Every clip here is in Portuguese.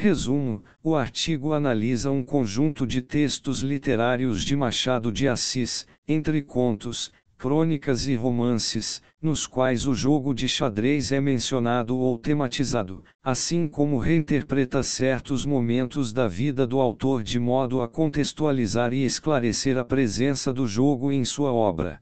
Resumo: o artigo analisa um conjunto de textos literários de Machado de Assis, entre contos, crônicas e romances, nos quais o jogo de xadrez é mencionado ou tematizado, assim como reinterpreta certos momentos da vida do autor de modo a contextualizar e esclarecer a presença do jogo em sua obra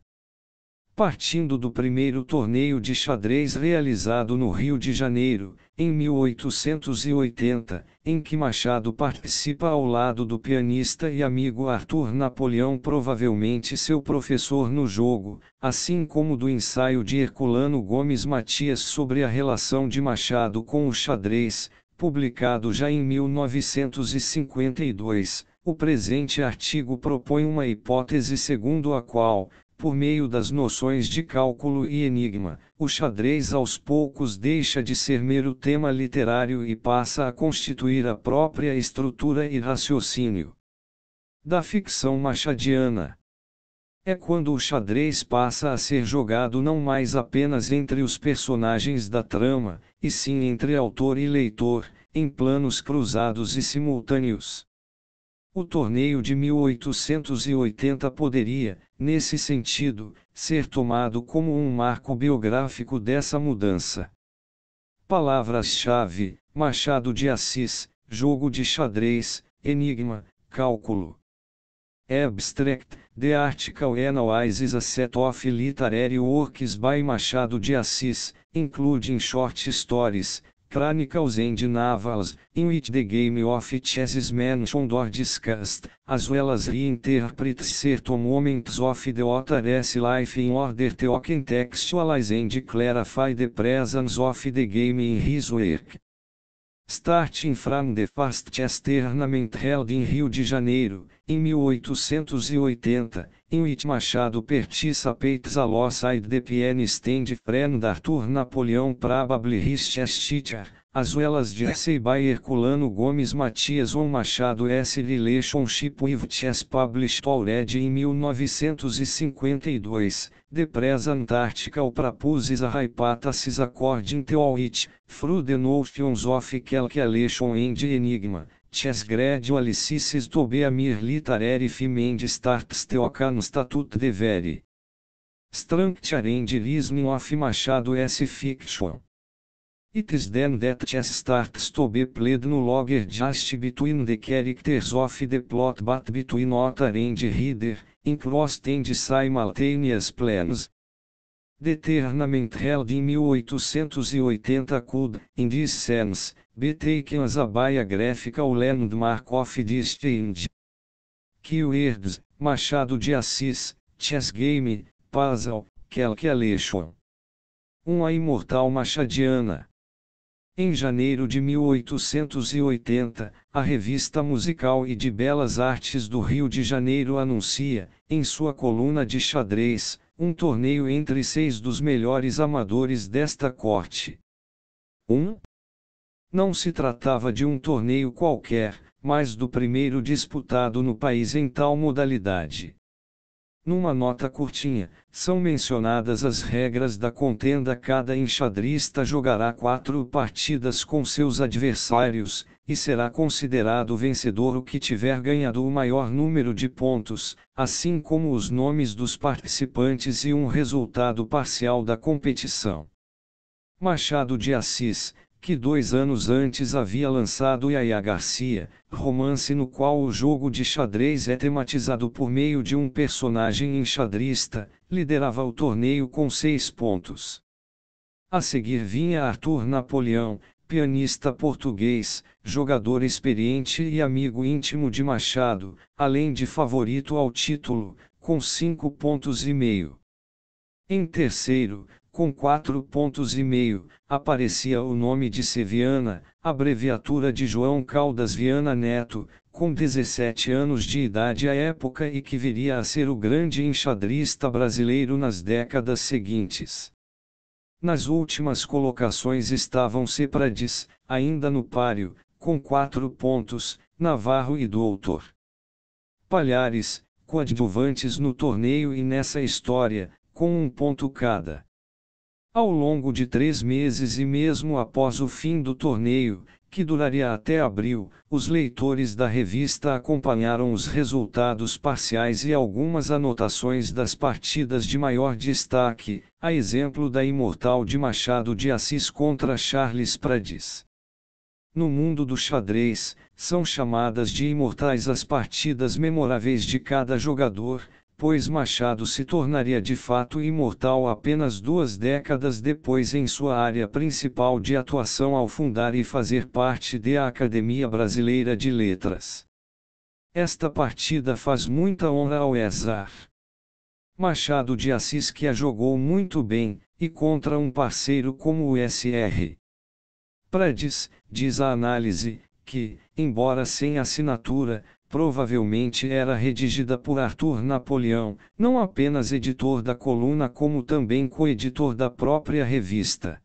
partindo do primeiro torneio de xadrez realizado no Rio de Janeiro, em 1880, em que Machado participa ao lado do pianista e amigo Arthur Napoleão, provavelmente seu professor no jogo, assim como do ensaio de Herculano Gomes Matias sobre a relação de Machado com o xadrez, publicado já em 1952. O presente artigo propõe uma hipótese segundo a qual, por meio das noções de cálculo e enigma, o xadrez aos poucos deixa de ser mero tema literário e passa a constituir a própria estrutura e raciocínio. Da ficção machadiana. É quando o xadrez passa a ser jogado não mais apenas entre os personagens da trama, e sim entre autor e leitor, em planos cruzados e simultâneos. O torneio de 1880 poderia, nesse sentido, ser tomado como um marco biográfico dessa mudança. Palavras-chave: Machado de Assis, jogo de xadrez, enigma, cálculo. Abstract, The Article Analysis a Set of Literary Works by Machado de Assis, including short stories, Chronicles and Navals, in which the game of chess is mentioned or discussed, as well as reinterprets certain moments of the author's life in order to contextualize and clarify the presence of the game in his work. Starting from the first chess tournament held in Rio de Janeiro, em 1880, Inuit Machado Pertissa Peitzaló Said de Pienestende Fren Arthur Napoleão Prabablirist Estitcher, Azuelas de Seibai Herculano Gomes Matias ou Machado S. Relationship with Chess Published Already em 1952, Depresa Antártica ou Propuses a Hypatasis According to It, Through the Notions of Calculation and Enigma, Chesgredio alicis dobeamir litarere fimendes tarps teocan statut devere. Stranctiarendirismo af machado s fiction. Ites den det chess starts to be played no logger just between the characters of the plot but between author and reader, in and simultaneous plans. The held in 1880 could, in this sense, Betekens abaia gráfica o landmark of distinct. Keywords, Machado de Assis, Chess Game, Puzzle, Calculation. 1. Um a imortal machadiana. Em janeiro de 1880, a revista musical e de belas artes do Rio de Janeiro anuncia, em sua coluna de xadrez, um torneio entre seis dos melhores amadores desta corte. 1. Um, não se tratava de um torneio qualquer, mas do primeiro disputado no país em tal modalidade. Numa nota curtinha, são mencionadas as regras da contenda. Cada enxadrista jogará quatro partidas com seus adversários, e será considerado vencedor o que tiver ganhado o maior número de pontos, assim como os nomes dos participantes e um resultado parcial da competição. Machado de Assis, que dois anos antes havia lançado Yaya Garcia, romance no qual o jogo de xadrez é tematizado por meio de um personagem enxadrista, liderava o torneio com seis pontos. A seguir vinha Arthur Napoleão, pianista português, jogador experiente e amigo íntimo de Machado, além de favorito ao título, com cinco pontos e meio. Em terceiro, com quatro pontos e meio, aparecia o nome de Seviana, abreviatura de João Caldas Viana Neto, com 17 anos de idade à época e que viria a ser o grande enxadrista brasileiro nas décadas seguintes. Nas últimas colocações estavam Ceprades, ainda no páreo, com quatro pontos, Navarro e Doutor. Palhares, coadjuvantes no torneio e nessa história, com um ponto cada. Ao longo de três meses e mesmo após o fim do torneio, que duraria até abril, os leitores da revista acompanharam os resultados parciais e algumas anotações das partidas de maior destaque, a exemplo da imortal de Machado de Assis contra Charles Prades. No mundo do xadrez, são chamadas de imortais as partidas memoráveis de cada jogador, pois Machado se tornaria de fato imortal apenas duas décadas depois em sua área principal de atuação ao fundar e fazer parte da Academia Brasileira de Letras. Esta partida faz muita honra ao Ezar. Machado de Assis que a jogou muito bem, e contra um parceiro como o SR. Prades, diz a análise, que, embora sem assinatura, provavelmente era redigida por Arthur Napoleão, não apenas editor da coluna como também coeditor da própria revista.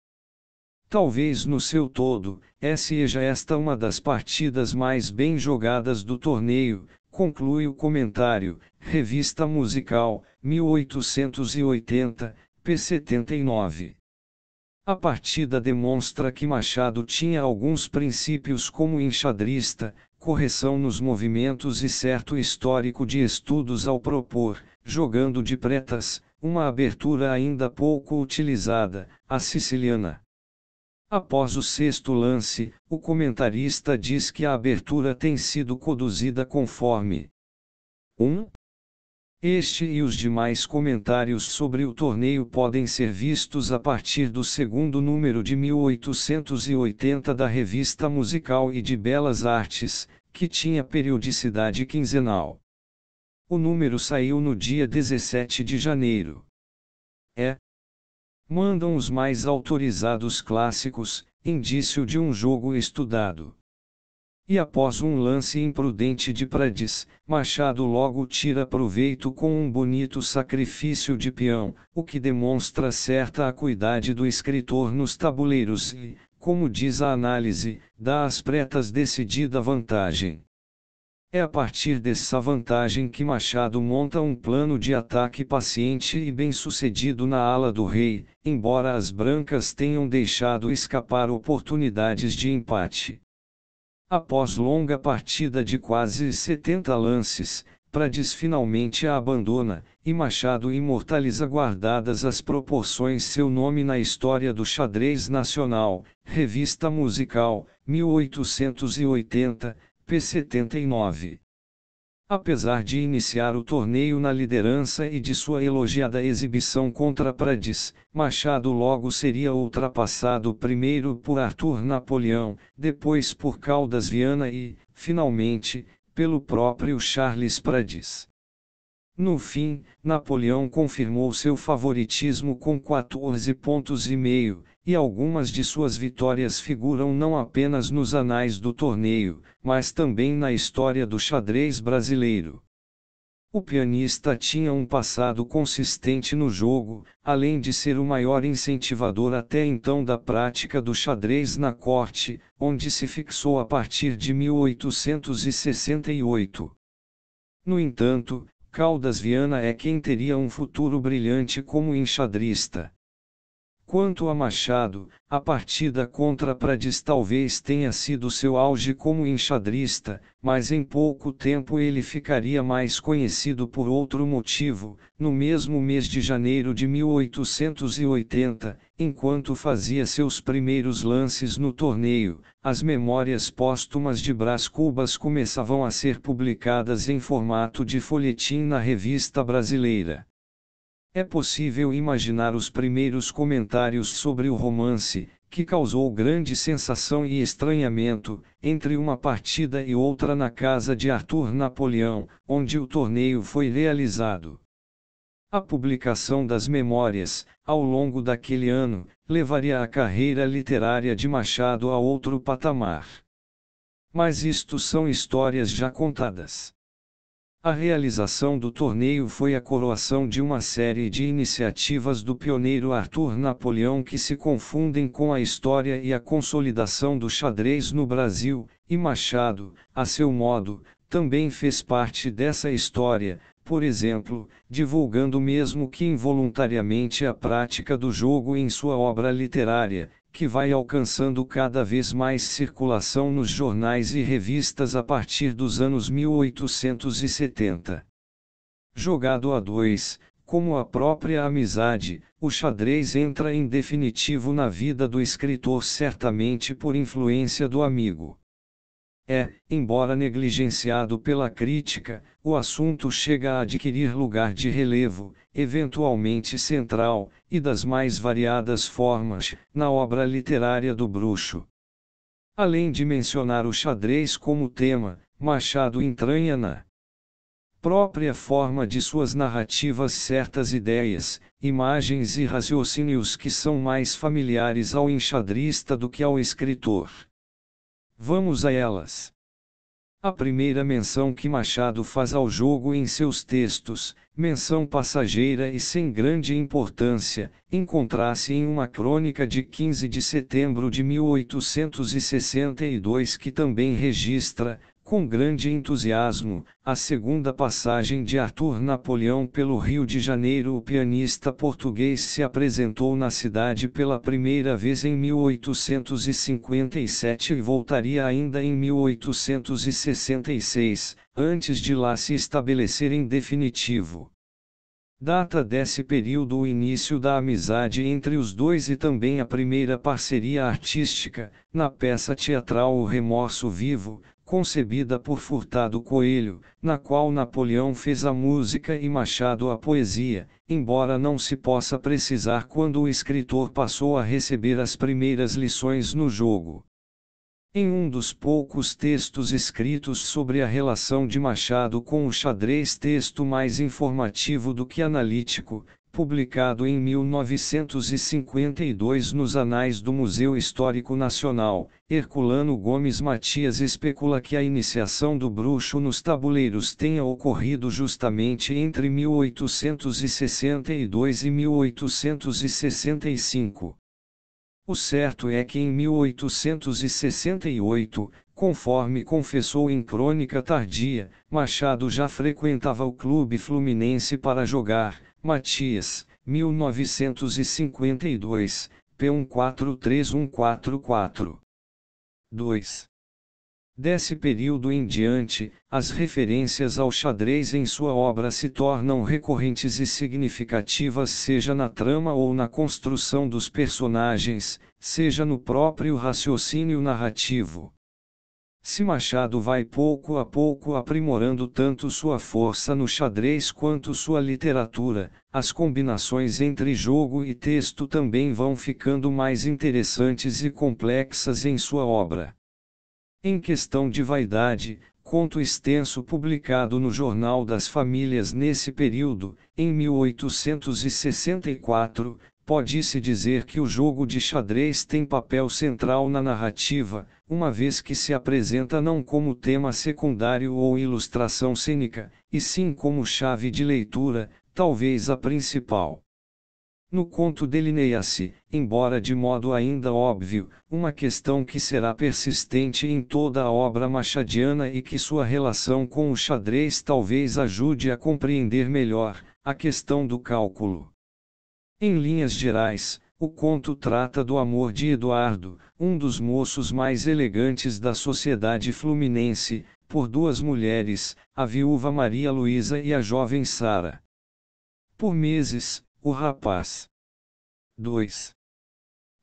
Talvez no seu todo, seja esta uma das partidas mais bem jogadas do torneio, conclui o comentário, Revista Musical, 1880, p. 79. A partida demonstra que Machado tinha alguns princípios como enxadrista, correção nos movimentos e certo histórico de estudos ao propor, jogando de pretas, uma abertura ainda pouco utilizada, a siciliana. Após o sexto lance, o comentarista diz que a abertura tem sido conduzida conforme 1. Um, este e os demais comentários sobre o torneio podem ser vistos a partir do segundo número de 1880 da Revista Musical e de Belas Artes, que tinha periodicidade quinzenal. O número saiu no dia 17 de janeiro. É. Mandam os mais autorizados clássicos, indício de um jogo estudado. E após um lance imprudente de Prades, Machado logo tira proveito com um bonito sacrifício de peão, o que demonstra certa acuidade do escritor nos tabuleiros e, como diz a análise, dá às pretas decidida vantagem. É a partir dessa vantagem que Machado monta um plano de ataque paciente e bem-sucedido na ala do rei, embora as brancas tenham deixado escapar oportunidades de empate após longa partida de quase 70 lances, Prades finalmente a abandona, e Machado imortaliza guardadas as proporções seu nome na história do xadrez nacional, Revista Musical, 1880, p. 79. Apesar de iniciar o torneio na liderança e de sua elogiada exibição contra Prades, Machado logo seria ultrapassado primeiro por Arthur Napoleão, depois por Caldas Viana e, finalmente, pelo próprio Charles Prades. No fim, Napoleão confirmou seu favoritismo com 14 pontos e meio, e algumas de suas vitórias figuram não apenas nos anais do torneio, mas também na história do xadrez brasileiro. O pianista tinha um passado consistente no jogo, além de ser o maior incentivador até então da prática do xadrez na corte, onde se fixou a partir de 1868. No entanto, Caldas Viana é quem teria um futuro brilhante como enxadrista. Quanto a Machado, a partida contra Prades talvez tenha sido seu auge como enxadrista, mas em pouco tempo ele ficaria mais conhecido por outro motivo, no mesmo mês de janeiro de 1880, enquanto fazia seus primeiros lances no torneio, as memórias póstumas de Brás Cubas começavam a ser publicadas em formato de folhetim na revista brasileira. É possível imaginar os primeiros comentários sobre o romance, que causou grande sensação e estranhamento, entre uma partida e outra na casa de Arthur Napoleão, onde o torneio foi realizado. A publicação das memórias, ao longo daquele ano, levaria a carreira literária de Machado a outro patamar. Mas isto são histórias já contadas. A realização do torneio foi a coroação de uma série de iniciativas do pioneiro Arthur Napoleão que se confundem com a história e a consolidação do xadrez no Brasil, e Machado, a seu modo, também fez parte dessa história, por exemplo, divulgando mesmo que involuntariamente a prática do jogo em sua obra literária, que vai alcançando cada vez mais circulação nos jornais e revistas a partir dos anos 1870. Jogado a dois, como a própria amizade, o xadrez entra em definitivo na vida do escritor certamente por influência do amigo. É, embora negligenciado pela crítica, o assunto chega a adquirir lugar de relevo, eventualmente central, e das mais variadas formas, na obra literária do bruxo. Além de mencionar o xadrez como tema, Machado entranha na própria forma de suas narrativas certas ideias, imagens e raciocínios que são mais familiares ao enxadrista do que ao escritor. Vamos a elas. A primeira menção que Machado faz ao jogo em seus textos, menção passageira e sem grande importância, encontra-se em uma crônica de 15 de setembro de 1862 que também registra, com grande entusiasmo, a segunda passagem de Arthur Napoleão pelo Rio de Janeiro, o pianista português se apresentou na cidade pela primeira vez em 1857 e voltaria ainda em 1866, antes de lá se estabelecer em definitivo. Data desse período o início da amizade entre os dois e também a primeira parceria artística, na peça teatral O Remorso Vivo, concebida por Furtado Coelho, na qual Napoleão fez a música e Machado a poesia, embora não se possa precisar quando o escritor passou a receber as primeiras lições no jogo. Em um dos poucos textos escritos sobre a relação de Machado com o xadrez, texto mais informativo do que analítico, publicado em 1952 nos Anais do Museu Histórico Nacional, Herculano Gomes Matias especula que a iniciação do bruxo nos tabuleiros tenha ocorrido justamente entre 1862 e 1865. O certo é que em 1868, conforme confessou em crônica tardia, Machado já frequentava o clube fluminense para jogar, Matias, 1952, P143144. 2. Desse período em diante, as referências ao xadrez em sua obra se tornam recorrentes e significativas, seja na trama ou na construção dos personagens, seja no próprio raciocínio narrativo. Se Machado vai pouco a pouco aprimorando tanto sua força no xadrez quanto sua literatura, as combinações entre jogo e texto também vão ficando mais interessantes e complexas em sua obra. Em questão de vaidade, conto extenso publicado no Jornal das Famílias nesse período, em 1864, Pode-se dizer que o jogo de xadrez tem papel central na narrativa, uma vez que se apresenta não como tema secundário ou ilustração cênica, e sim como chave de leitura, talvez a principal. No conto delineia-se, embora de modo ainda óbvio, uma questão que será persistente em toda a obra machadiana e que sua relação com o xadrez talvez ajude a compreender melhor, a questão do cálculo. Em linhas gerais, o conto trata do amor de Eduardo, um dos moços mais elegantes da sociedade fluminense, por duas mulheres, a viúva Maria Luísa e a jovem Sara. Por meses, o rapaz. 2.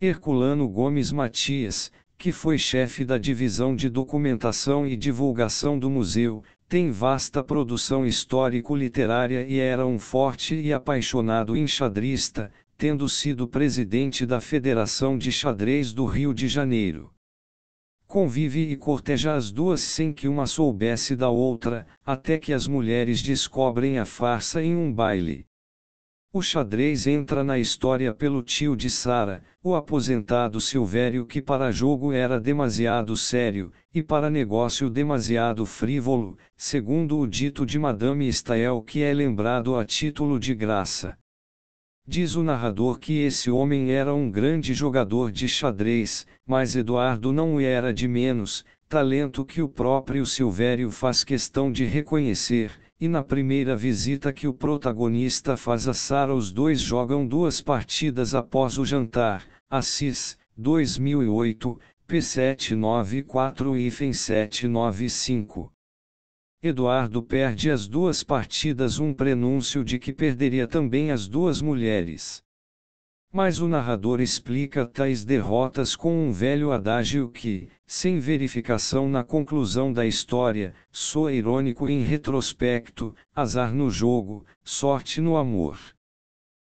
Herculano Gomes Matias, que foi chefe da divisão de documentação e divulgação do museu, tem vasta produção histórico-literária e era um forte e apaixonado enxadrista, tendo sido presidente da Federação de Xadrez do Rio de Janeiro. Convive e corteja as duas sem que uma soubesse da outra, até que as mulheres descobrem a farsa em um baile. O xadrez entra na história pelo tio de Sara, o aposentado Silvério que para jogo era demasiado sério, e para negócio demasiado frívolo, segundo o dito de Madame Stael que é lembrado a título de graça. Diz o narrador que esse homem era um grande jogador de xadrez, mas Eduardo não era de menos, talento que o próprio Silvério faz questão de reconhecer, e na primeira visita que o protagonista faz a Sara, os dois jogam duas partidas após o jantar. Assis, 2008, P794-795. e Eduardo perde as duas partidas, um prenúncio de que perderia também as duas mulheres mas o narrador explica tais derrotas com um velho adágio que, sem verificação na conclusão da história, soa irônico em retrospecto, azar no jogo, sorte no amor.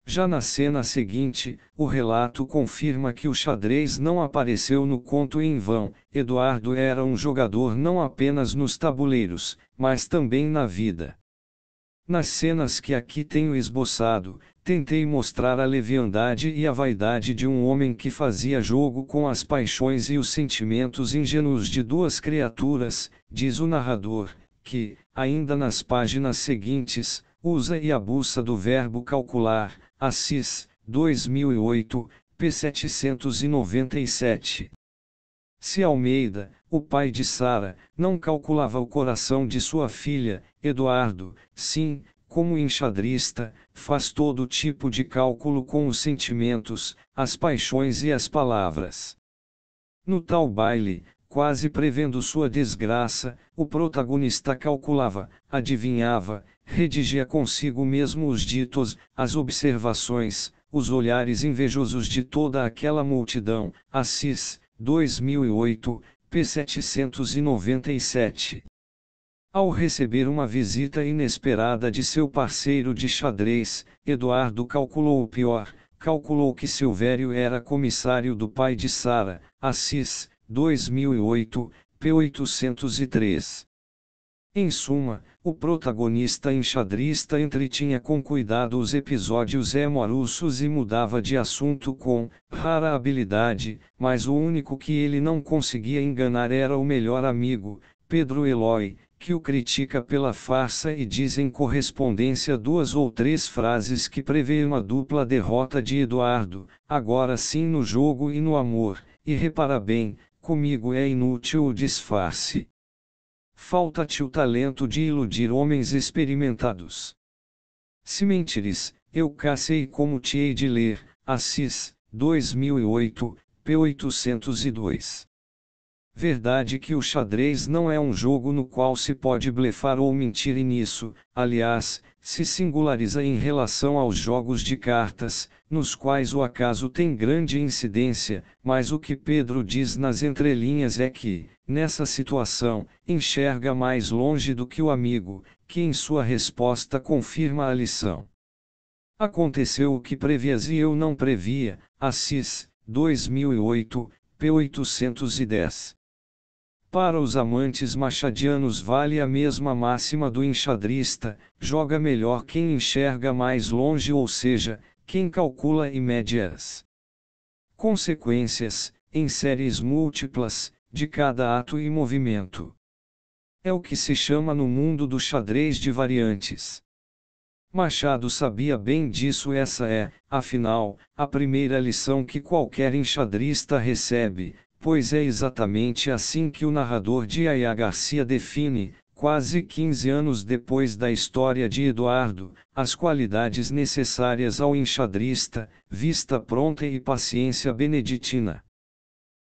Já na cena seguinte, o relato confirma que o xadrez não apareceu no conto em vão. Eduardo era um jogador não apenas nos tabuleiros, mas também na vida. Nas cenas que aqui tenho esboçado, Tentei mostrar a leviandade e a vaidade de um homem que fazia jogo com as paixões e os sentimentos ingênuos de duas criaturas, diz o narrador, que, ainda nas páginas seguintes, usa e abusa do verbo calcular, Assis, 2008, p. 797. Se Almeida, o pai de Sara, não calculava o coração de sua filha, Eduardo, sim, como enxadrista, faz todo tipo de cálculo com os sentimentos, as paixões e as palavras. No tal baile, quase prevendo sua desgraça, o protagonista calculava, adivinhava, redigia consigo mesmo os ditos, as observações, os olhares invejosos de toda aquela multidão. Assis, 2008, p. 797 ao receber uma visita inesperada de seu parceiro de xadrez, Eduardo calculou o pior, calculou que Silvério era comissário do pai de Sara, Assis, 2008, p. 803. Em suma, o protagonista enxadrista entretinha com cuidado os episódios amorosos e mudava de assunto com rara habilidade, mas o único que ele não conseguia enganar era o melhor amigo, Pedro Eloy, que o critica pela farsa e diz em correspondência duas ou três frases que prevê uma dupla derrota de Eduardo, agora sim no jogo e no amor, e repara bem, comigo é inútil o disfarce. Falta-te o talento de iludir homens experimentados. Se mentires, eu cacei como te hei de ler, Assis, 2008, p. 802. Verdade que o xadrez não é um jogo no qual se pode blefar ou mentir e nisso, aliás, se singulariza em relação aos jogos de cartas, nos quais o acaso tem grande incidência, mas o que Pedro diz nas entrelinhas é que, nessa situação, enxerga mais longe do que o amigo, que em sua resposta confirma a lição. Aconteceu o que previas e eu não previa, Assis, 2008, p. 810. Para os amantes machadianos vale a mesma máxima do enxadrista, joga melhor quem enxerga mais longe ou seja, quem calcula e mede as consequências, em séries múltiplas, de cada ato e movimento. É o que se chama no mundo do xadrez de variantes. Machado sabia bem disso, essa é, afinal, a primeira lição que qualquer enxadrista recebe: pois é exatamente assim que o narrador de Aya Garcia define, quase 15 anos depois da história de Eduardo, as qualidades necessárias ao enxadrista, vista pronta e paciência beneditina.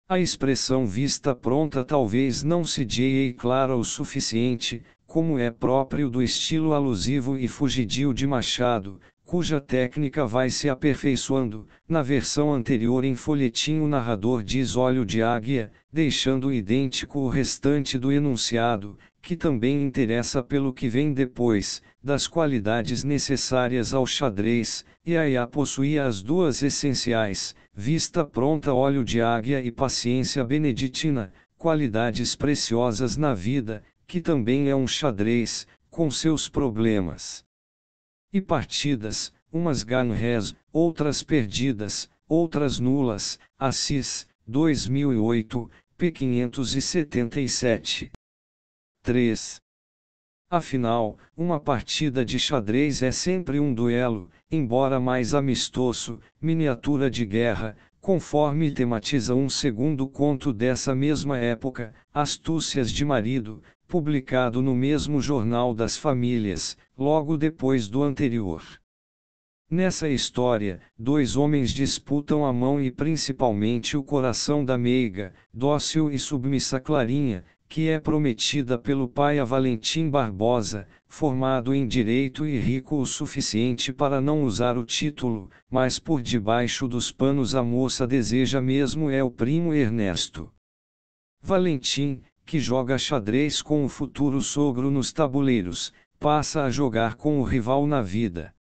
A expressão vista pronta talvez não se dieie clara o suficiente, como é próprio do estilo alusivo e fugidio de Machado, cuja técnica vai se aperfeiçoando, na versão anterior em folhetim o narrador diz óleo de águia, deixando idêntico o restante do enunciado, que também interessa pelo que vem depois, das qualidades necessárias ao xadrez, e Aya possuía as duas essenciais, vista pronta óleo de águia e paciência beneditina, qualidades preciosas na vida, que também é um xadrez, com seus problemas e partidas, umas ganhas, outras perdidas, outras nulas, Assis, 2008, p. 577. 3. Afinal, uma partida de xadrez é sempre um duelo, embora mais amistoso, miniatura de guerra, conforme tematiza um segundo conto dessa mesma época, Astúcias de Marido, publicado no mesmo Jornal das Famílias, logo depois do anterior. Nessa história, dois homens disputam a mão e principalmente o coração da meiga, dócil e submissa Clarinha, que é prometida pelo pai a Valentim Barbosa, formado em direito e rico o suficiente para não usar o título, mas por debaixo dos panos a moça deseja mesmo é o primo Ernesto. Valentim, que joga xadrez com o futuro sogro nos tabuleiros, passa a jogar com o rival na vida.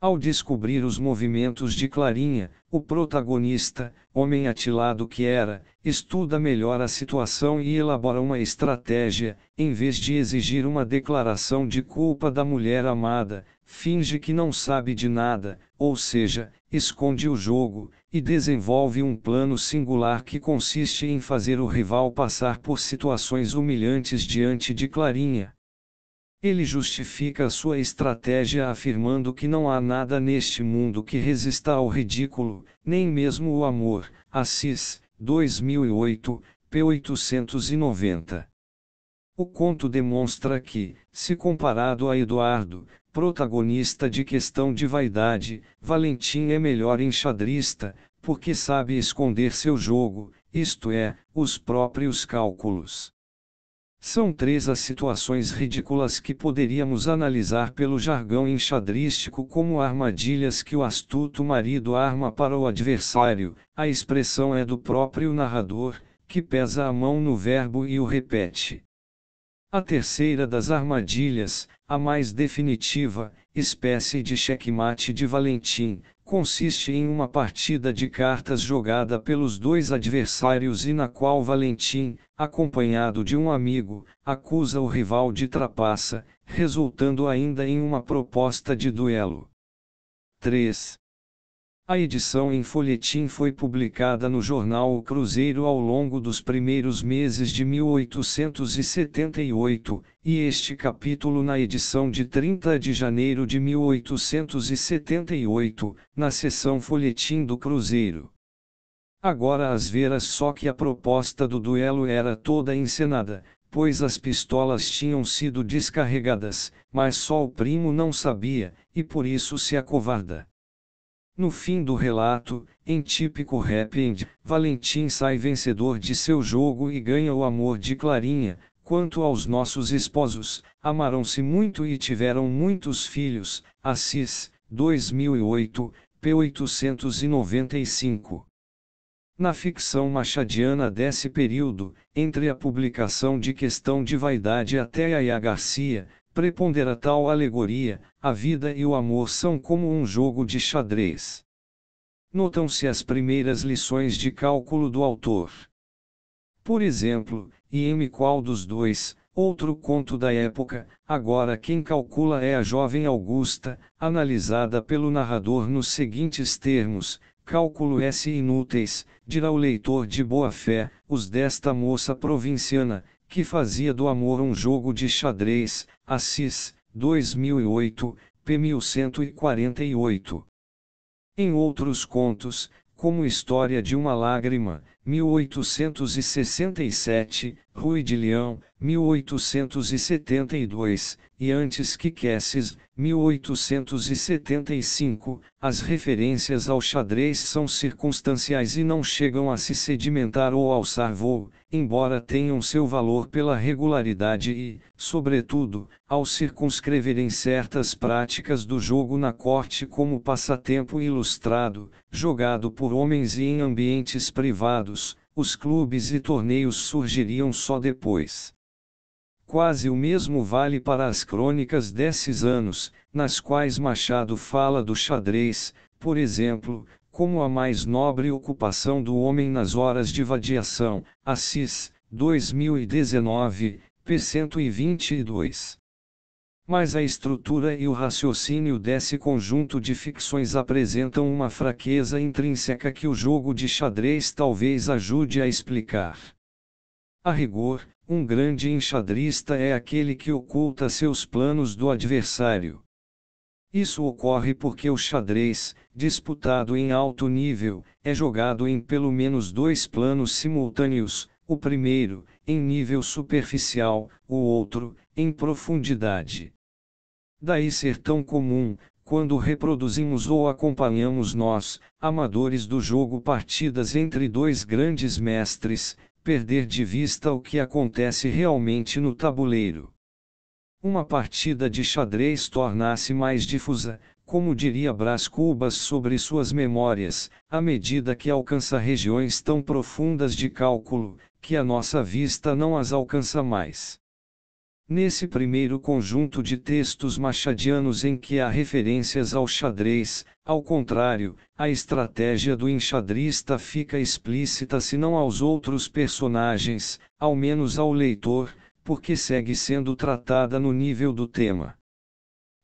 Ao descobrir os movimentos de Clarinha, o protagonista, homem atilado que era, estuda melhor a situação e elabora uma estratégia, em vez de exigir uma declaração de culpa da mulher amada, finge que não sabe de nada, ou seja, esconde o jogo, e desenvolve um plano singular que consiste em fazer o rival passar por situações humilhantes diante de Clarinha. Ele justifica sua estratégia afirmando que não há nada neste mundo que resista ao ridículo, nem mesmo o amor. Assis, 2008, p. 890. O conto demonstra que, se comparado a Eduardo, protagonista de questão de vaidade, Valentim é melhor enxadrista, porque sabe esconder seu jogo, isto é, os próprios cálculos. São três as situações ridículas que poderíamos analisar pelo jargão enxadrístico como armadilhas que o astuto marido arma para o adversário, a expressão é do próprio narrador, que pesa a mão no verbo e o repete. A terceira das armadilhas, a mais definitiva, espécie de checkmate de Valentim, consiste em uma partida de cartas jogada pelos dois adversários e na qual Valentim, acompanhado de um amigo, acusa o rival de trapaça, resultando ainda em uma proposta de duelo. 3. A edição em folhetim foi publicada no jornal O Cruzeiro ao longo dos primeiros meses de 1878, e este capítulo na edição de 30 de janeiro de 1878, na seção Folhetim do Cruzeiro. Agora às veras só que a proposta do duelo era toda encenada, pois as pistolas tinham sido descarregadas, mas só o primo não sabia, e por isso se acovarda. No fim do relato, em típico happy end, Valentim sai vencedor de seu jogo e ganha o amor de Clarinha. Quanto aos nossos esposos, amaram-se muito e tiveram muitos filhos. Assis, 2008, p. 895. Na ficção machadiana desse período, entre a publicação de Questão de Vaidade até a Garcia, prepondera tal alegoria, a vida e o amor são como um jogo de xadrez. Notam-se as primeiras lições de cálculo do autor. Por exemplo, e M. Qual dos dois, outro conto da época, agora quem calcula é a jovem Augusta, analisada pelo narrador nos seguintes termos: cálculo é S inúteis, dirá o leitor de boa fé, os desta moça provinciana, que fazia do amor um jogo de xadrez, Assis, 2008, p. 1148. Em outros contos, como História de uma Lágrima, 1867, Rui de Leão, 1872, e antes que Quesses, 1875, as referências ao xadrez são circunstanciais e não chegam a se sedimentar ou alçar voo, embora tenham seu valor pela regularidade e, sobretudo, ao circunscreverem certas práticas do jogo na corte como passatempo ilustrado, jogado por homens e em ambientes privados, os clubes e torneios surgiriam só depois. Quase o mesmo vale para as crônicas desses anos, nas quais Machado fala do xadrez, por exemplo, como a mais nobre ocupação do homem nas horas de vadiação. Assis, 2019, p. 122. Mas a estrutura e o raciocínio desse conjunto de ficções apresentam uma fraqueza intrínseca que o jogo de xadrez talvez ajude a explicar. A rigor, um grande enxadrista é aquele que oculta seus planos do adversário. Isso ocorre porque o xadrez, disputado em alto nível, é jogado em pelo menos dois planos simultâneos, o primeiro, em nível superficial, o outro, em profundidade. Daí ser tão comum, quando reproduzimos ou acompanhamos nós, amadores do jogo partidas entre dois grandes mestres, perder de vista o que acontece realmente no tabuleiro. Uma partida de xadrez torna-se mais difusa, como diria Brás Cubas sobre suas memórias, à medida que alcança regiões tão profundas de cálculo, que a nossa vista não as alcança mais. Nesse primeiro conjunto de textos machadianos em que há referências ao xadrez, ao contrário, a estratégia do enxadrista fica explícita se não aos outros personagens, ao menos ao leitor, porque segue sendo tratada no nível do tema.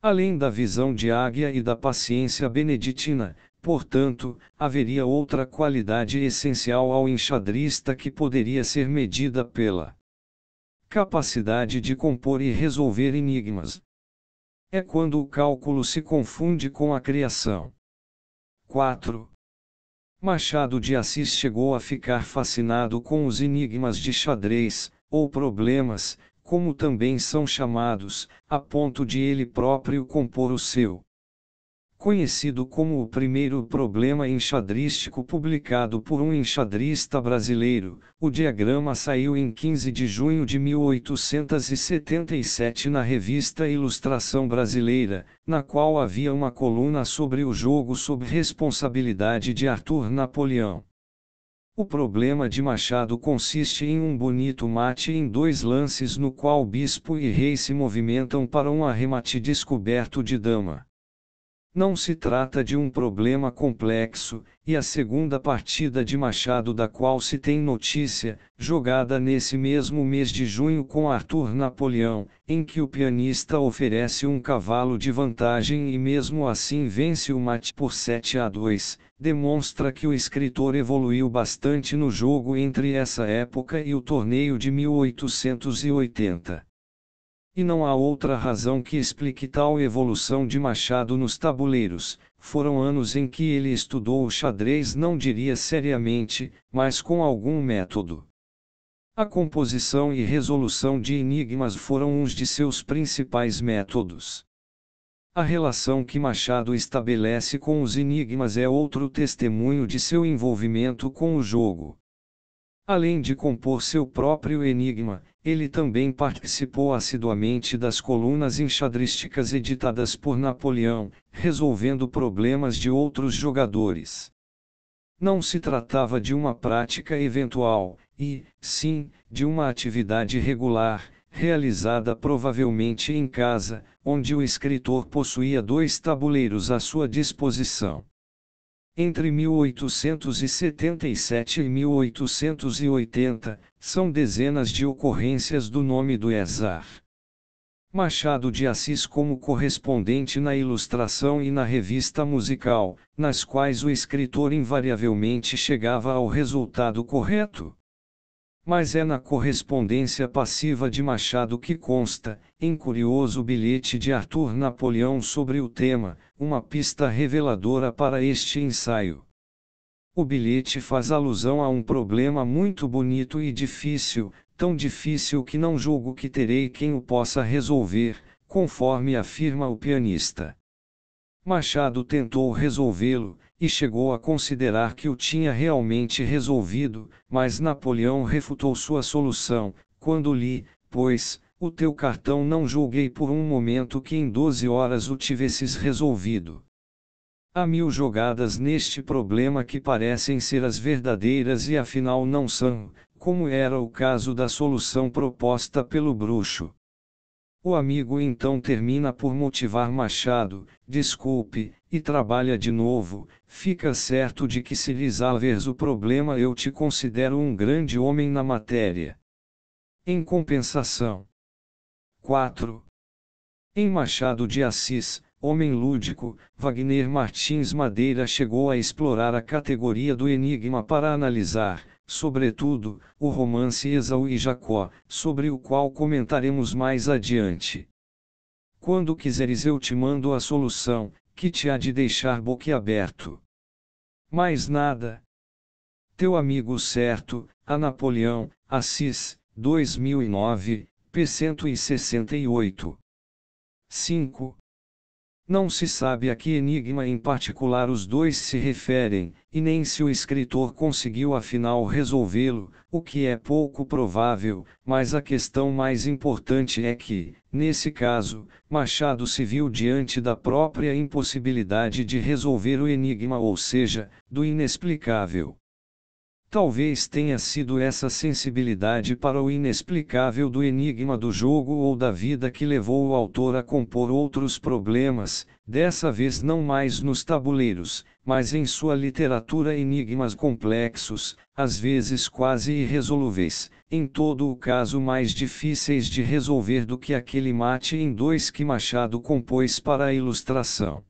Além da visão de águia e da paciência beneditina, portanto, haveria outra qualidade essencial ao enxadrista que poderia ser medida pela capacidade de compor e resolver enigmas. É quando o cálculo se confunde com a criação. 4. Machado de Assis chegou a ficar fascinado com os enigmas de xadrez, ou problemas, como também são chamados, a ponto de ele próprio compor o seu. Conhecido como o primeiro problema enxadrístico publicado por um enxadrista brasileiro, o diagrama saiu em 15 de junho de 1877 na revista Ilustração Brasileira, na qual havia uma coluna sobre o jogo sob responsabilidade de Arthur Napoleão. O problema de Machado consiste em um bonito mate em dois lances no qual bispo e rei se movimentam para um arremate descoberto de dama. Não se trata de um problema complexo, e a segunda partida de Machado da qual se tem notícia, jogada nesse mesmo mês de junho com Arthur Napoleão, em que o pianista oferece um cavalo de vantagem e mesmo assim vence o mate por 7 a 2, demonstra que o escritor evoluiu bastante no jogo entre essa época e o torneio de 1880. E não há outra razão que explique tal evolução de Machado nos tabuleiros. Foram anos em que ele estudou o xadrez, não diria seriamente, mas com algum método. A composição e resolução de enigmas foram uns de seus principais métodos. A relação que Machado estabelece com os enigmas é outro testemunho de seu envolvimento com o jogo. Além de compor seu próprio enigma, ele também participou assiduamente das colunas enxadrísticas editadas por Napoleão, resolvendo problemas de outros jogadores. Não se tratava de uma prática eventual, e, sim, de uma atividade regular, realizada provavelmente em casa, onde o escritor possuía dois tabuleiros à sua disposição. Entre 1877 e 1880, são dezenas de ocorrências do nome do Ezar. Machado de Assis como correspondente na ilustração e na revista musical, nas quais o escritor invariavelmente chegava ao resultado correto mas é na correspondência passiva de Machado que consta, em curioso bilhete de Arthur Napoleão sobre o tema, uma pista reveladora para este ensaio. O bilhete faz alusão a um problema muito bonito e difícil, tão difícil que não julgo que terei quem o possa resolver, conforme afirma o pianista. Machado tentou resolvê-lo, e chegou a considerar que o tinha realmente resolvido, mas Napoleão refutou sua solução, quando lhe, pois, o teu cartão não julguei por um momento que em doze horas o tivesses resolvido. Há mil jogadas neste problema que parecem ser as verdadeiras e afinal não são, como era o caso da solução proposta pelo bruxo. O amigo então termina por motivar Machado: Desculpe, e trabalha de novo, fica certo de que se lhes haveres o problema eu te considero um grande homem na matéria. Em compensação. 4. Em Machado de Assis, homem lúdico, Wagner Martins Madeira chegou a explorar a categoria do enigma para analisar, sobretudo, o romance Esau e Jacó, sobre o qual comentaremos mais adiante. Quando quiseres eu te mando a solução, que te há de deixar boquiaberto. Mais nada. Teu amigo certo, a Napoleão, Assis, 2009, p. 168. 5. Não se sabe a que enigma em particular os dois se referem, e nem se o escritor conseguiu afinal resolvê-lo, o que é pouco provável, mas a questão mais importante é que, nesse caso, Machado se viu diante da própria impossibilidade de resolver o enigma, ou seja, do inexplicável. Talvez tenha sido essa sensibilidade para o inexplicável do enigma do jogo ou da vida que levou o autor a compor outros problemas, dessa vez não mais nos tabuleiros, mas em sua literatura enigmas complexos, às vezes quase irresolúveis, em todo o caso mais difíceis de resolver do que aquele mate em dois que Machado compôs para a ilustração.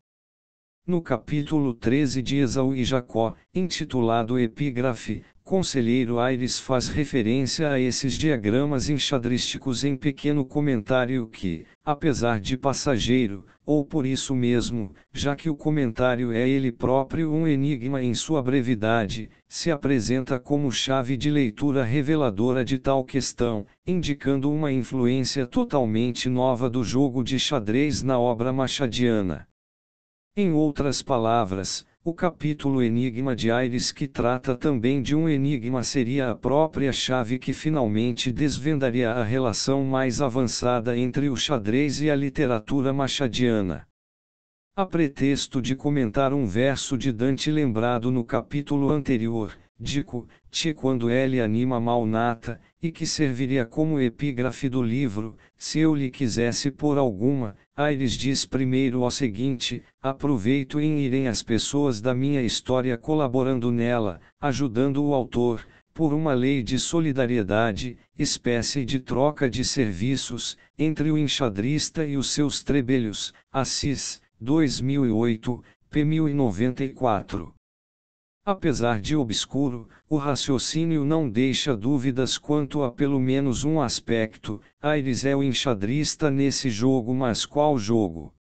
No capítulo 13 de Esau e Jacó, intitulado Epígrafe, Conselheiro Aires faz referência a esses diagramas enxadrísticos em pequeno comentário que, apesar de passageiro, ou por isso mesmo, já que o comentário é ele próprio um enigma em sua brevidade, se apresenta como chave de leitura reveladora de tal questão, indicando uma influência totalmente nova do jogo de xadrez na obra machadiana. Em outras palavras, o capítulo Enigma de Aires, que trata também de um enigma, seria a própria chave que finalmente desvendaria a relação mais avançada entre o xadrez e a literatura machadiana. A pretexto de comentar um verso de Dante lembrado no capítulo anterior, Dico, ti quando ele anima mal nata e que serviria como epígrafe do livro, se eu lhe quisesse pôr alguma, Aires diz primeiro o seguinte: aproveito em irem as pessoas da minha história colaborando nela, ajudando o autor, por uma lei de solidariedade, espécie de troca de serviços, entre o enxadrista e os seus trebelhos, Assis, 2008, p. 1094. Apesar de obscuro, o raciocínio não deixa dúvidas quanto a pelo menos um aspecto: Aires é o enxadrista nesse jogo, mas qual jogo?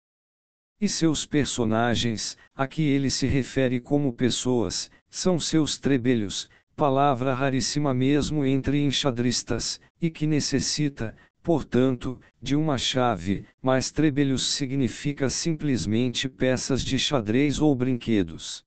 E seus personagens, a que ele se refere como pessoas, são seus trebelhos, palavra raríssima mesmo entre enxadristas, e que necessita, portanto, de uma chave, mas trebelhos significa simplesmente peças de xadrez ou brinquedos.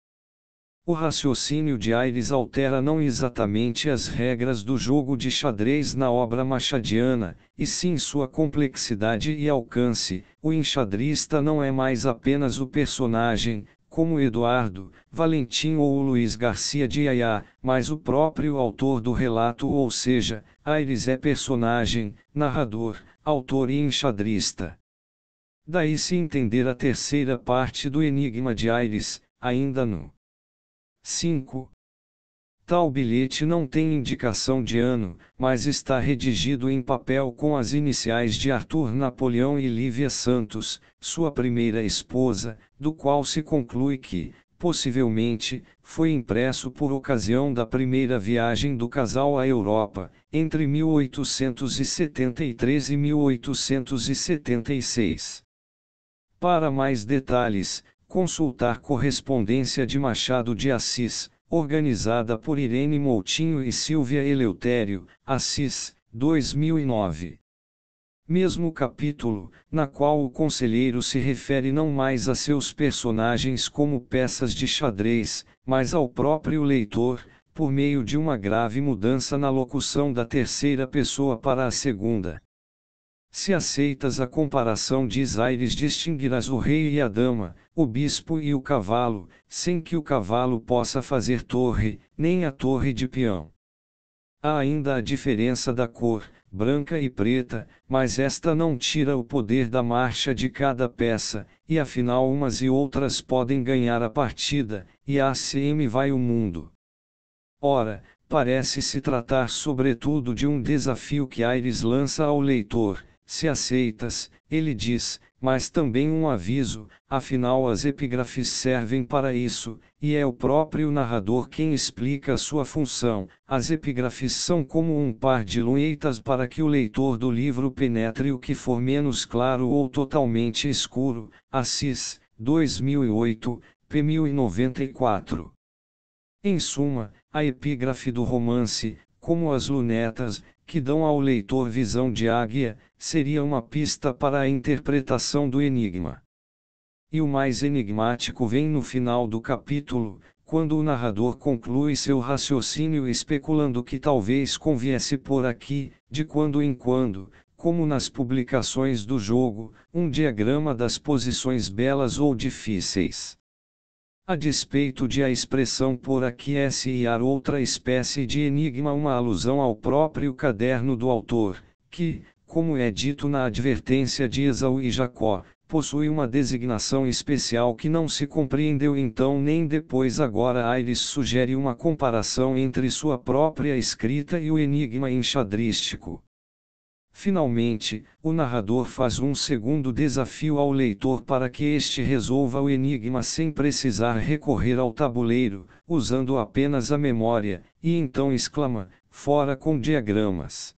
O raciocínio de Aires altera não exatamente as regras do jogo de xadrez na obra machadiana, e sim sua complexidade e alcance. O enxadrista não é mais apenas o personagem, como Eduardo, Valentim ou Luiz Garcia de Ayá, mas o próprio autor do relato, ou seja, Aires é personagem, narrador, autor e enxadrista. Daí se entender a terceira parte do Enigma de Aires, ainda no 5. Tal bilhete não tem indicação de ano, mas está redigido em papel com as iniciais de Arthur Napoleão e Lívia Santos, sua primeira esposa, do qual se conclui que, possivelmente, foi impresso por ocasião da primeira viagem do casal à Europa, entre 1873 e 1876. Para mais detalhes, Consultar correspondência de Machado de Assis, organizada por Irene Moutinho e Silvia Eleutério, Assis, 2009. Mesmo capítulo, na qual o conselheiro se refere não mais a seus personagens como peças de xadrez, mas ao próprio leitor, por meio de uma grave mudança na locução da terceira pessoa para a segunda. Se aceitas a comparação diz Aires distinguirás o rei e a dama, o bispo e o cavalo, sem que o cavalo possa fazer torre, nem a torre de peão. Há ainda a diferença da cor, branca e preta, mas esta não tira o poder da marcha de cada peça, e afinal umas e outras podem ganhar a partida, e a ACM vai o mundo. Ora, parece se tratar sobretudo de um desafio que Aires lança ao leitor, se aceitas, ele diz, mas também um aviso, afinal as epígrafes servem para isso, e é o próprio narrador quem explica sua função. As epígrafes são como um par de lunetas para que o leitor do livro penetre o que for menos claro ou totalmente escuro. Assis, 2008, p. 1094. Em suma, a epígrafe do romance, como as lunetas, que dão ao leitor visão de águia, seria uma pista para a interpretação do enigma. E o mais enigmático vem no final do capítulo, quando o narrador conclui seu raciocínio especulando que talvez conviesse por aqui, de quando em quando, como nas publicações do jogo, um diagrama das posições belas ou difíceis. A despeito de a expressão por aqui ser outra espécie de enigma uma alusão ao próprio caderno do autor, que, como é dito na advertência de Esaú e Jacó, possui uma designação especial que não se compreendeu então nem depois. Agora Aires sugere uma comparação entre sua própria escrita e o enigma enxadrístico. Finalmente, o narrador faz um segundo desafio ao leitor para que este resolva o enigma sem precisar recorrer ao tabuleiro, usando apenas a memória, e então exclama: fora com diagramas.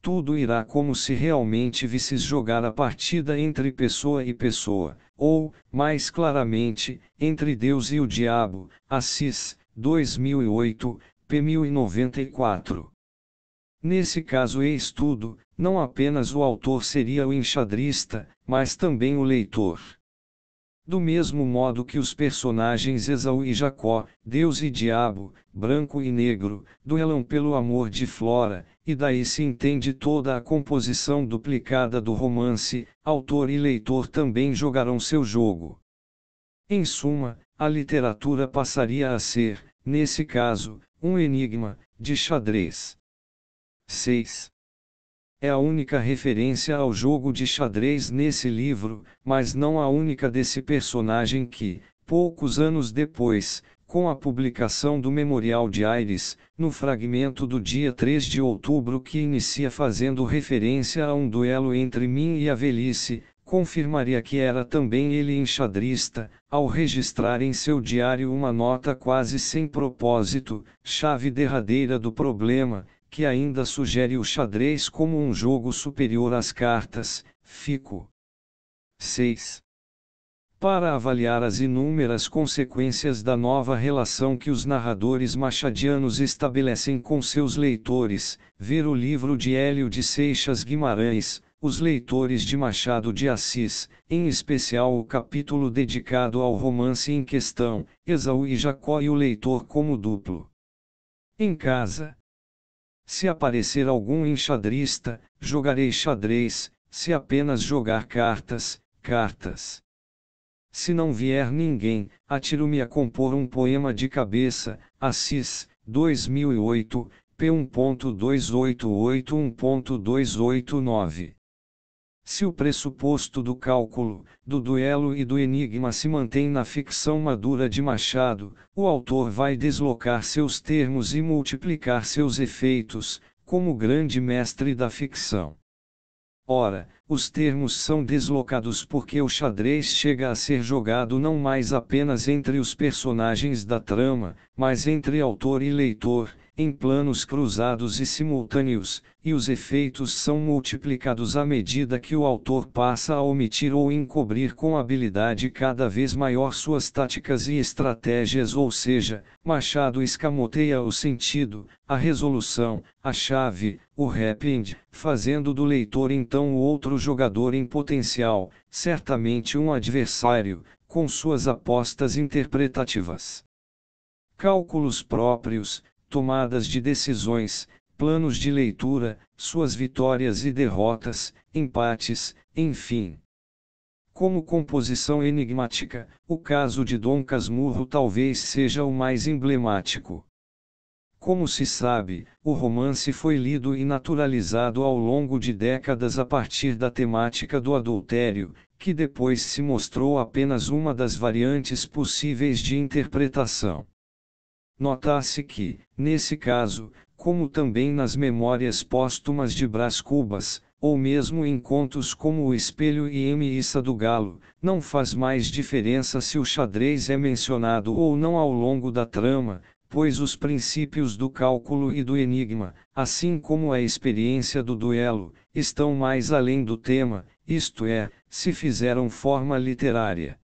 Tudo irá como se realmente visses jogar a partida entre pessoa e pessoa, ou, mais claramente, entre Deus e o Diabo, Assis, 2008, p. 1094. Nesse caso e estudo, não apenas o autor seria o enxadrista, mas também o leitor. Do mesmo modo que os personagens Esaú e Jacó, Deus e Diabo, Branco e Negro, duelam pelo amor de Flora, e daí se entende toda a composição duplicada do romance, autor e leitor também jogarão seu jogo. Em suma, a literatura passaria a ser, nesse caso, um enigma, de xadrez. 6. É a única referência ao jogo de xadrez nesse livro, mas não a única desse personagem que, poucos anos depois, com a publicação do Memorial de Aires, no fragmento do dia 3 de outubro que inicia fazendo referência a um duelo entre mim e a velhice, confirmaria que era também ele enxadrista, ao registrar em seu diário uma nota quase sem propósito, chave derradeira do problema, que ainda sugere o xadrez como um jogo superior às cartas, fico. 6. Para avaliar as inúmeras consequências da nova relação que os narradores machadianos estabelecem com seus leitores, ver o livro de Hélio de Seixas Guimarães, os leitores de Machado de Assis, em especial o capítulo dedicado ao romance em questão, Esaú e Jacó e o leitor como duplo. Em casa, se aparecer algum enxadrista, jogarei xadrez, se apenas jogar cartas, cartas. Se não vier ninguém, atiro-me a compor um poema de cabeça, Assis, 2008, p1.2881.289. Se o pressuposto do cálculo, do duelo e do enigma se mantém na ficção madura de Machado, o autor vai deslocar seus termos e multiplicar seus efeitos, como grande mestre da ficção. Ora, os termos são deslocados porque o xadrez chega a ser jogado não mais apenas entre os personagens da trama, mas entre autor e leitor, em planos cruzados e simultâneos, e os efeitos são multiplicados à medida que o autor passa a omitir ou encobrir com habilidade cada vez maior suas táticas e estratégias, ou seja, Machado escamoteia o sentido, a resolução, a chave, o happy fazendo do leitor então o outro jogador em potencial, certamente um adversário, com suas apostas interpretativas. Cálculos próprios, tomadas de decisões, planos de leitura, suas vitórias e derrotas, empates, enfim. Como composição enigmática, o caso de Dom Casmurro talvez seja o mais emblemático. Como se sabe, o romance foi lido e naturalizado ao longo de décadas a partir da temática do adultério, que depois se mostrou apenas uma das variantes possíveis de interpretação. Notasse que, nesse caso, como também nas memórias póstumas de Brás Cubas, ou mesmo em contos como O Espelho e M. Issa do Galo, não faz mais diferença se o xadrez é mencionado ou não ao longo da trama, pois os princípios do cálculo e do enigma, assim como a experiência do duelo, estão mais além do tema, isto é, se fizeram forma literária.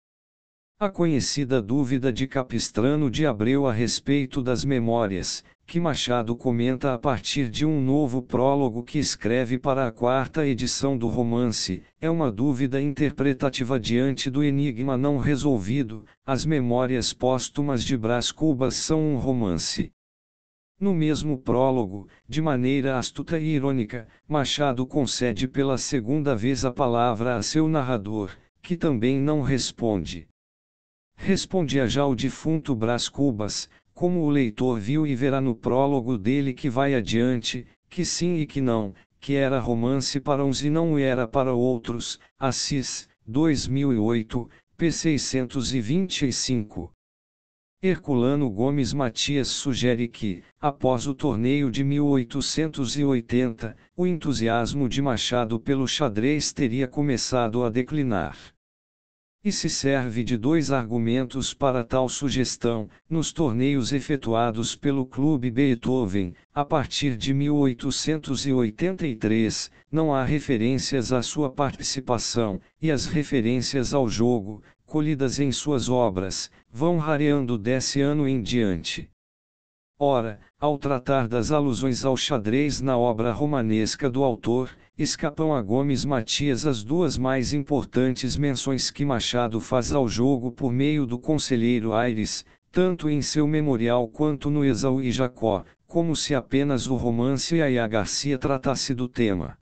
A conhecida dúvida de Capistrano de Abreu a respeito das memórias, que Machado comenta a partir de um novo prólogo que escreve para a quarta edição do romance, é uma dúvida interpretativa diante do enigma não resolvido. As Memórias Póstumas de Brás Cubas são um romance. No mesmo prólogo, de maneira astuta e irônica, Machado concede pela segunda vez a palavra a seu narrador, que também não responde. Respondia já o defunto Brás Cubas, como o leitor viu e verá no prólogo dele que vai adiante, que sim e que não, que era romance para uns e não era para outros, Assis, 2008, p. 625. Herculano Gomes Matias sugere que, após o torneio de 1880, o entusiasmo de Machado pelo xadrez teria começado a declinar e se serve de dois argumentos para tal sugestão, nos torneios efetuados pelo Clube Beethoven, a partir de 1883, não há referências à sua participação, e as referências ao jogo, colhidas em suas obras, vão rareando desse ano em diante. Ora, ao tratar das alusões ao xadrez na obra romanesca do autor, escapam a Gomes Matias as duas mais importantes menções que Machado faz ao jogo por meio do conselheiro Aires, tanto em seu memorial quanto no Esau e Jacó, como se apenas o romance Yaya Garcia tratasse do tema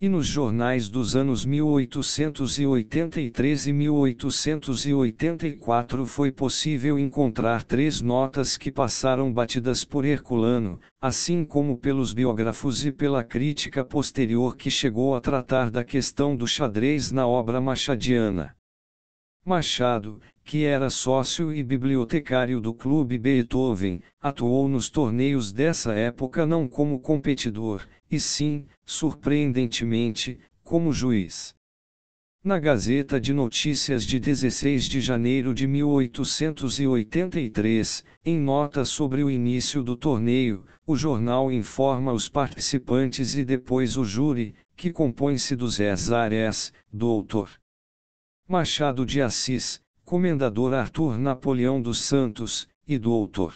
e nos jornais dos anos 1883 e 1884 foi possível encontrar três notas que passaram batidas por Herculano, assim como pelos biógrafos e pela crítica posterior que chegou a tratar da questão do xadrez na obra machadiana. Machado, que era sócio e bibliotecário do Clube Beethoven, atuou nos torneios dessa época não como competidor, e sim, surpreendentemente, como juiz. Na Gazeta de Notícias de 16 de janeiro de 1883, em nota sobre o início do torneio, o jornal informa os participantes e depois o júri, que compõe-se dos ex-ares, doutor Machado de Assis, Comendador Arthur Napoleão dos Santos, e Doutor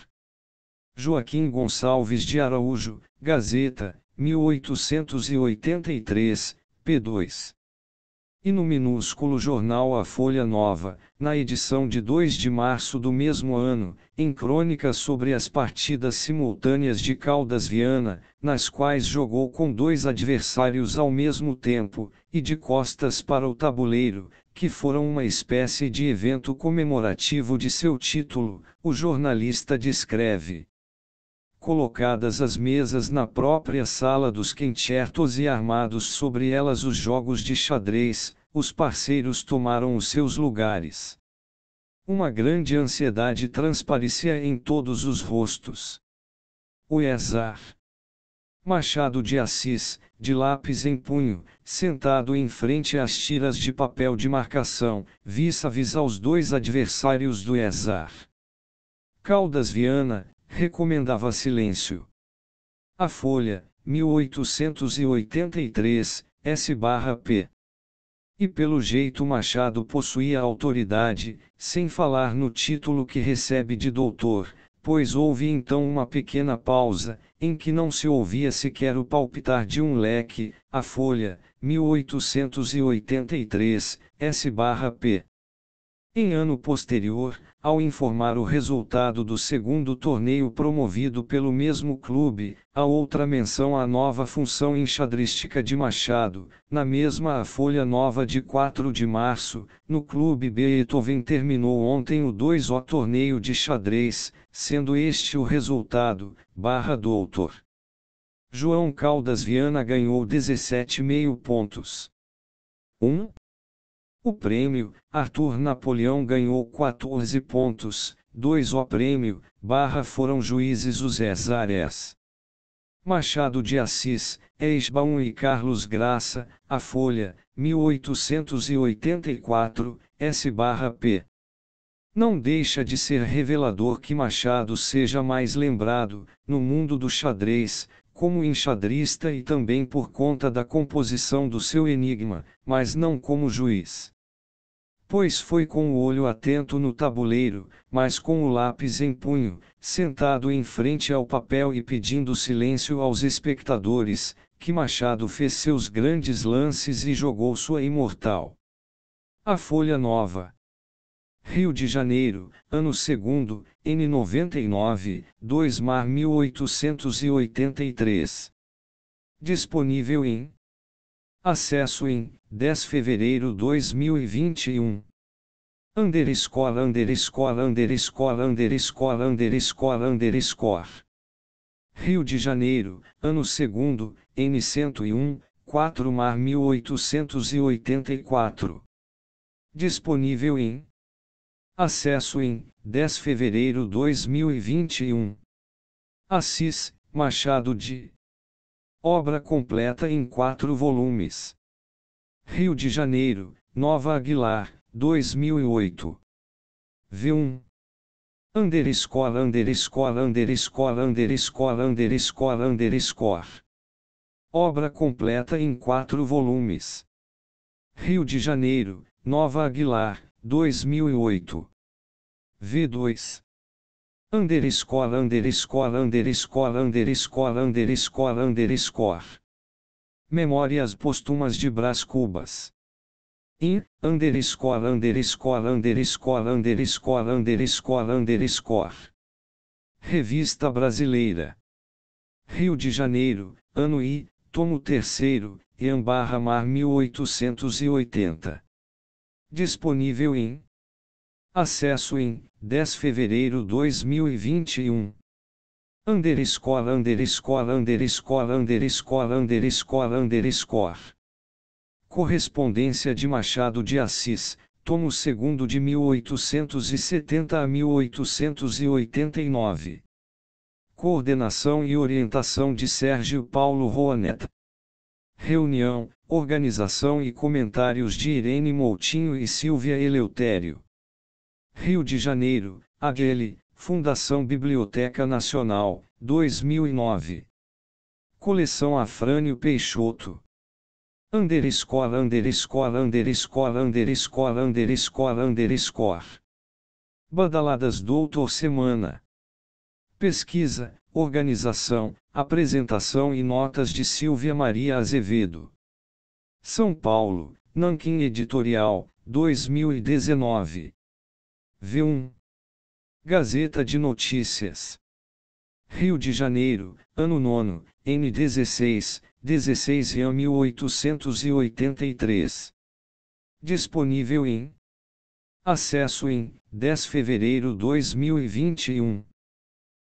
Joaquim Gonçalves de Araújo, Gazeta, 1883, p2. E no minúsculo jornal A Folha Nova, na edição de 2 de março do mesmo ano, em crônica sobre as partidas simultâneas de Caldas Viana, nas quais jogou com dois adversários ao mesmo tempo, e de costas para o tabuleiro, que foram uma espécie de evento comemorativo de seu título, o jornalista descreve. Colocadas as mesas na própria sala dos quenchertos e armados sobre elas os jogos de xadrez, os parceiros tomaram os seus lugares. Uma grande ansiedade transparecia em todos os rostos. O Ezar. Machado de Assis, de lápis em punho, sentado em frente às tiras de papel de marcação, vis-à-vis -vis aos dois adversários do Ezar. Caldas Viana, recomendava silêncio. A Folha, 1883, S/P. E pelo jeito Machado possuía autoridade, sem falar no título que recebe de doutor, pois houve então uma pequena pausa, em que não se ouvia sequer o palpitar de um leque, a Folha, 1883, S/p. Em ano posterior, ao informar o resultado do segundo torneio promovido pelo mesmo clube, a outra menção à nova função enxadrística de Machado, na mesma a Folha Nova de 4 de março, no Clube Beethoven terminou ontem o 2O torneio de xadrez, sendo este o resultado, barra do autor. João Caldas Viana ganhou 17,5 pontos. 1. O prêmio, Arthur Napoleão ganhou 14 pontos, 2 O prêmio, barra foram juízes os Zarés. Machado de Assis, Esbaum e Carlos Graça, A Folha, 1884, S-P. barra não deixa de ser revelador que Machado seja mais lembrado, no mundo do xadrez, como enxadrista e também por conta da composição do seu enigma, mas não como juiz. Pois foi com o olho atento no tabuleiro, mas com o lápis em punho, sentado em frente ao papel e pedindo silêncio aos espectadores, que Machado fez seus grandes lances e jogou sua imortal. A Folha Nova. Rio de Janeiro, ano segundo, N99, 2 Mar 1883. Disponível em Acesso em 10 fevereiro 2021. Underscore, underscore, underscore, underscore, underscore, underscore. Rio de Janeiro, ano segundo, N101, 4 Mar 1884. Disponível em Acesso em 10 de fevereiro 2021. Assis, Machado de. Obra completa em quatro volumes. Rio de Janeiro, Nova Aguilar, 2008. V1. Underscore, underscore, underscore, underscore, underscore, underscore. Obra completa em quatro volumes. Rio de Janeiro, Nova Aguilar, 2008. V2 underscore underscore underscore underscore underscore underscore Memórias Postumas de Brás Cubas in underscore underscore underscore underscore underscore underscore Revista Brasileira Rio de Janeiro, ano I, tomo 3 em barra mar 1880. Disponível em Acesso em 10 fevereiro 2021. Underscore, underscore, underscore, underscore, underscore, underscore. Correspondência de Machado de Assis, tomo 2 de 1870 a 1889. Coordenação e orientação de Sérgio Paulo Roaneta. Reunião, organização e comentários de Irene Moutinho e Silvia Eleutério. Rio de Janeiro, Agele, Fundação Biblioteca Nacional, 2009. Coleção Afrânio Peixoto. Underscore, underscore, underscore, underscore, underscore, underscore. Badaladas Doutor Semana. Pesquisa, organização, apresentação e notas de Silvia Maria Azevedo. São Paulo, Nankin Editorial, 2019. V1 Gazeta de Notícias Rio de Janeiro, ano 9, N16, 16 e 1883. Disponível em Acesso em 10 fevereiro 2021.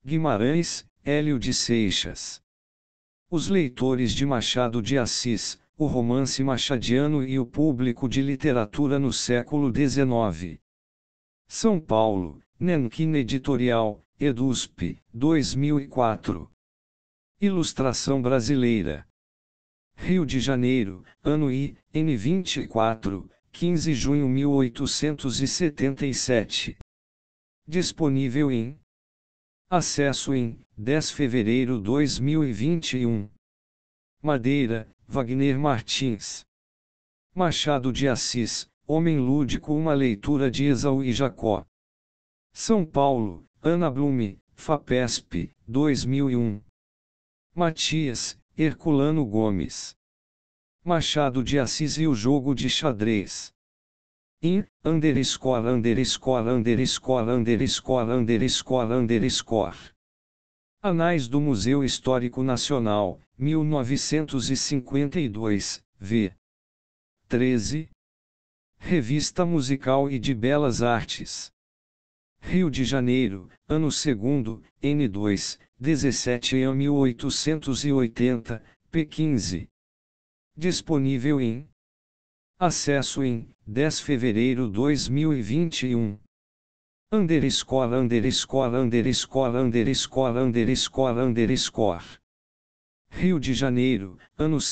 Guimarães, Hélio de Seixas. Os leitores de Machado de Assis, o romance machadiano e o público de literatura no século XIX. São Paulo, Nenquina Editorial, EDUSP, 2004. Ilustração Brasileira. Rio de Janeiro, ano I, N24, 15 de junho 1877. Disponível em Acesso em 10 de fevereiro 2021. Madeira, Wagner Martins. Machado de Assis, Homem Lúdico Uma leitura de Esau e Jacó. São Paulo, Ana Blume, FAPESP, 2001. Matias, Herculano Gomes. Machado de Assis e o Jogo de Xadrez. In, underscore, underscore, underscore, underscore, underscore, underscore. Anais do Museu Histórico Nacional, 1952, v. 13, Revista Musical e de Belas Artes. Rio de Janeiro, ano 2, N2, 17 a 1880, P15. Disponível em Acesso em 10 fevereiro 2021. Underscore, underscore, underscore, underscore, underscore, underscore. Rio de Janeiro, ano 2,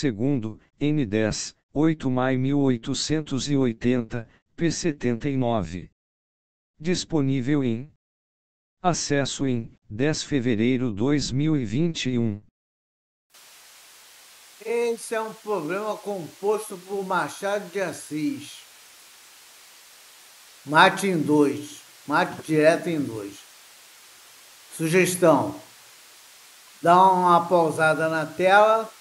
N10, 8 maio 1880, p. 79. Disponível em Acesso em 10 de fevereiro 2021. Esse é um programa composto por Machado de Assis. Mate em dois. Mate direto em dois. Sugestão: dá uma pausada na tela